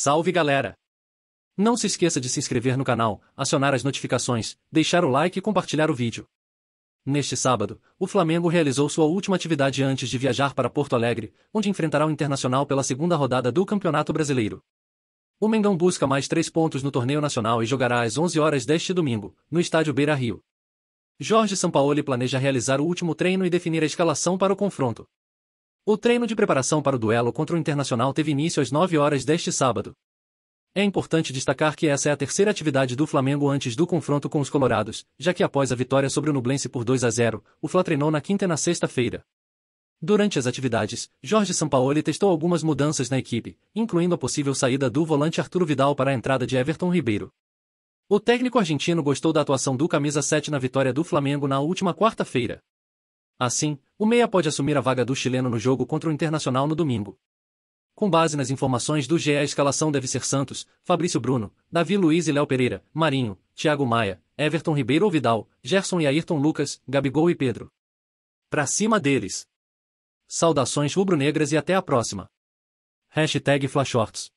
Salve galera! Não se esqueça de se inscrever no canal, acionar as notificações, deixar o like e compartilhar o vídeo. Neste sábado, o Flamengo realizou sua última atividade antes de viajar para Porto Alegre, onde enfrentará o Internacional pela segunda rodada do Campeonato Brasileiro. O Mengão busca mais três pontos no torneio nacional e jogará às 11 horas deste domingo, no estádio Beira-Rio. Jorge Sampaoli planeja realizar o último treino e definir a escalação para o confronto. O treino de preparação para o duelo contra o Internacional teve início às 9 horas deste sábado. É importante destacar que essa é a terceira atividade do Flamengo antes do confronto com os Colorados, já que após a vitória sobre o Nublense por 2 a 0, o Fla treinou na quinta e na sexta-feira. Durante as atividades, Jorge Sampaoli testou algumas mudanças na equipe, incluindo a possível saída do volante Arturo Vidal para a entrada de Everton Ribeiro. O técnico argentino gostou da atuação do camisa 7 na vitória do Flamengo na última quarta-feira. Assim, o meia pode assumir a vaga do chileno no jogo contra o Internacional no domingo. Com base nas informações do GE, a escalação deve ser Santos, Fabrício Bruno, Davi Luiz e Léo Pereira, Marinho, Thiago Maia, Everton Ribeiro ou Vidal, Gerson e Ayrton Lucas, Gabigol e Pedro. Pra cima deles! Saudações rubro-negras e até a próxima! Hashtag Flashorts